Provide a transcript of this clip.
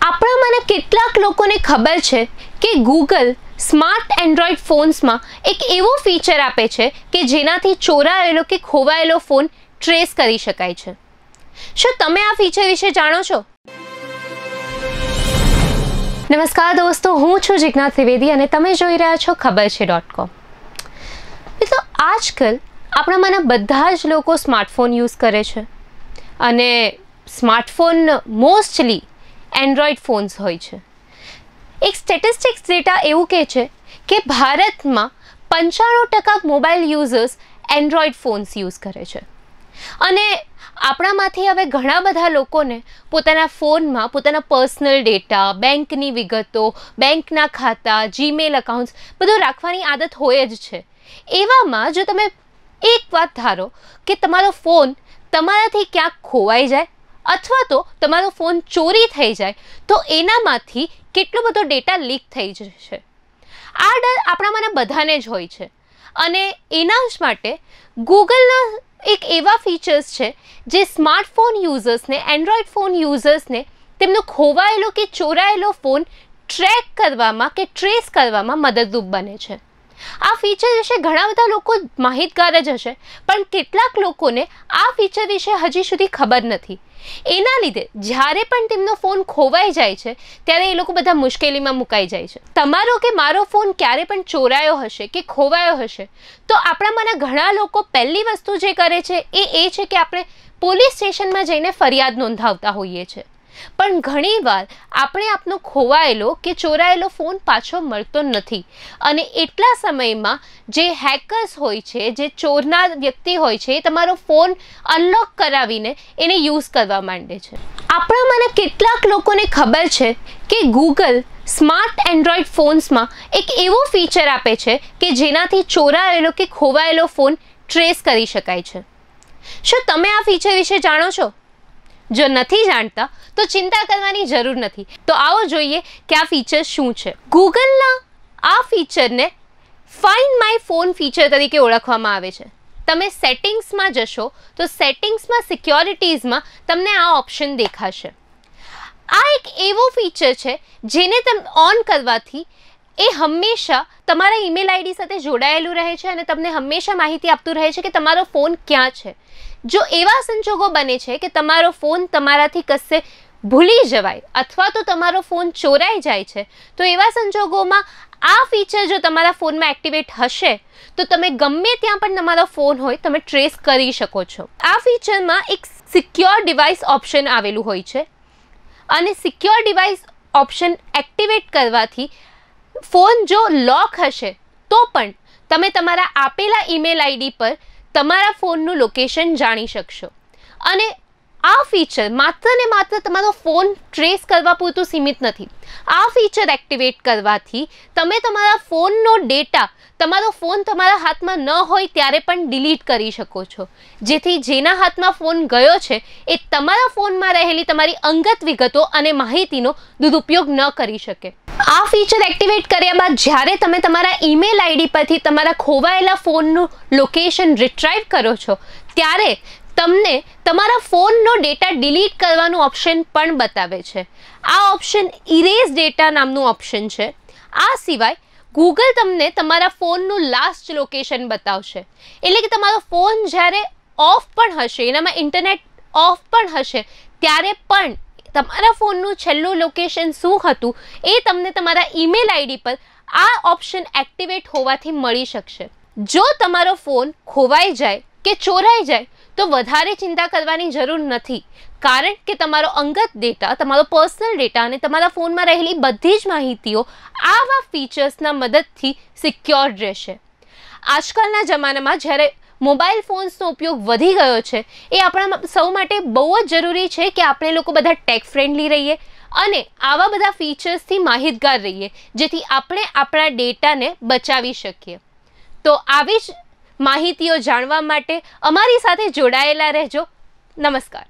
આપણામાંના કેટલાક લોકોને ખબર છે કે ગૂગલ સ્માર્ટ એન્ડ્રોઈડ ફોન્સમાં એક એવો ફીચર આપે છે કે જેનાથી ચોરાયેલો કે ખોવાયેલો ફોન ટ્રેસ કરી શકાય છે શું તમે આ ફીચર વિશે જાણો છો નમસ્કાર દોસ્તો હું છું જિજ્ઞા ત્રિવેદી અને તમે જોઈ રહ્યા છો ખબર છે ડોટ કોમ મિત્રો આજકાલ આપણામાંના બધા જ લોકો સ્માર્ટફોન યુઝ કરે છે અને સ્માર્ટફોન મોસ્ટલી એન્ડ્રોઈડ ફોન્સ હોય છે એક સ્ટેટિસ્ટિક્સ ડેટા એવું કહે છે કે ભારતમાં પંચાણું ટકા mobile users Android phones use કરે છે અને આપણામાંથી હવે ઘણા બધા લોકોને પોતાના ફોનમાં પોતાના પર્સનલ ડેટા બેંકની વિગતો બેંકના ખાતા જીમેલ અકાઉન્ટ્સ બધું રાખવાની આદત હોય જ છે એવામાં જો તમે એક વાત ધારો કે તમારો ફોન તમારાથી ક્યાંક ખોવાઈ જાય અથવા તો તમારો ફોન ચોરી થઈ જાય તો એનામાંથી કેટલો બધો ડેટા લીક થઈ જશે આ ડર આપણામાંના બધાને જ હોય છે અને એના જ માટે ગૂગલના એક એવા ફીચર્સ છે જે સ્માર્ટફોન યુઝર્સને એન્ડ્રોઈડ ફોન યુઝર્સને તેમનો ખોવાયેલો કે ચોરાયેલો ફોન ટ્રેક કરવામાં કે ટ્રેસ કરવામાં મદદરૂપ બને છે આ ફીચર વિશે ઘણા બધા લોકો માહિતગાર જ હશે પણ કેટલાક લોકોને આ ફીચર વિશે હજી સુધી ખબર નથી એના લીધે જ્યારે પણ તેમનો ફોન ખોવાઈ જાય છે ત્યારે એ લોકો બધા મુશ્કેલીમાં મુકાઈ જાય છે તમારો કે મારો ફોન ક્યારે પણ ચોરાયો હશે કે ખોવાયો હશે તો આપણામાંના ઘણા લોકો પહેલી વસ્તુ જે કરે છે એ એ છે કે આપણે પોલીસ સ્ટેશનમાં જઈને ફરિયાદ નોંધાવતા હોઈએ છીએ પણ ઘણીવાર આપણે આપનો ખોવાયેલો કે ચોરાયેલો ફોન પાછો મળતો નથી અને એટલા સમયમાં જે હેકર્સ હોય છે જે ચોરનાર વ્યક્તિ હોય છે તમારો ફોન અનલોક કરાવીને એને યુઝ કરવા માંડે છે આપણામાંના કેટલાક લોકોને ખબર છે કે ગૂગલ સ્માર્ટ એન્ડ્રોઈડ ફોન્સમાં એક એવો ફીચર આપે છે કે જેનાથી ચોરાયેલો કે ખોવાયેલો ફોન ટ્રેસ કરી શકાય છે શું તમે આ ફીચર વિશે જાણો છો જો નથી જાણતા તો ચિંતા કરવાની જરૂર નથી તો આવો જોઈએ કે આ ફીચર શું છે Google ના આ ફીચર ને ફાઇન્ડ માય ફોન ફીચર તરીકે ઓળખવામાં આવે છે તમે સેટિંગ્સ માં જશો તો સેટિંગ્સ માં સિક્યુરિટીઝ માં તમને આ ઓપ્શન દેખાશે આ એક એવો ફીચર છે જેને તમે ઓન કરવાથી એ હંમેશા તમારા ઈમેલ આઈડી સાથે જોડાયેલું રહે છે અને તમને હંમેશા માહિતી આપતો રહે છે કે તમારો ફોન ક્યાં છે જો એવા સંજોગો બને છે કે તમારો ફોન તમારાથી કશે ભૂલી જવાય અથવા તો તમારો ફોન ચોરાઈ જાય છે તો એવા સંજોગોમાં આ ફીચર જો તમારા ફોનમાં એક્ટિવેટ હશે તો તમે ગમે ત્યાં પણ તમારો ફોન હોય તમે ટ્રેસ કરી શકો છો આ ફીચરમાં એક સિક્યોર ડિવાઇસ ઓપ્શન આવેલું હોય છે અને સિક્યોર ડિવાઇસ ઓપ્શન એક્ટિવેટ કરવાથી ફોન જો લોક હશે તો પણ તમે તમારા આપેલા ઈમેલ આઈડી પર તમારા ફોનનું લોકેશન જાણી શકશો અને આ ફીચર માત્ર ને માત્ર તમારો ફોન ટ્રેસ કરવા પૂરતું સીમિત નથી આ ફીચર એક્ટિવેટ કરવાથી તમે તમારા ફોનનો ડેટા તમારો ફોન તમારા હાથમાં ન હોય ત્યારે પણ ડિલીટ કરી શકો છો જેથી જેના હાથમાં ફોન ગયો છે એ તમારા ફોનમાં રહેલી તમારી અંગત વિગતો અને માહિતીનો દુરુપયોગ ન કરી શકે આ ફીચર એક્ટિવેટ કર્યા બાદ જ્યારે તમે તમારા ઈમેલ આઈડી પરથી તમારા ખોવાયેલા ફોનનું લોકેશન રિટ્રાઈવ કરો છો ત્યારે તમને તમારા ફોનનો ડેટા ડિલીટ કરવાનું ઓપ્શન પણ બતાવે છે આ ઓપ્શન ઇરેઝ ડેટા નામનું ઓપ્શન છે આ સિવાય ગૂગલ તમને તમારા ફોનનું લાસ્ટ લોકેશન બતાવશે એટલે કે તમારો ફોન જ્યારે ઓફ પણ હશે એનામાં ઇન્ટરનેટ ઓફ પણ હશે ત્યારે પણ તમારા ફોનનું છેલ્લું લોકેશન શું હતું એ તમને તમારા ઈમેલ આઈડી પર આ ઓપ્શન એક્ટિવેટ હોવાથી મળી શકશે જો તમારો ફોન ખોવાઈ જાય કે ચોરાઈ જાય તો વધારે ચિંતા કરવાની જરૂર નથી કારણ કે તમારો અંગત ડેટા તમારો પર્સનલ ડેટા અને તમારા ફોનમાં રહેલી બધી જ માહિતીઓ આવા ફીચર્સના મદદથી સિક્યોર્ડ રહેશે આજકાલના જમાનામાં જ્યારે મોબાઈલ ફોન્સનો ઉપયોગ વધી ગયો છે એ આપણા સૌ માટે બહુ જ જરૂરી છે કે આપણે લોકો બધા ટેક ફ્રેન્ડલી રહીએ અને આવા બધા ફીચર્સથી માહિતગાર રહીએ જેથી આપણે આપણા ડેટાને બચાવી શકીએ તો આવી જ માહિતીઓ જાણવા માટે અમારી સાથે જોડાયેલા રહેજો નમસ્કાર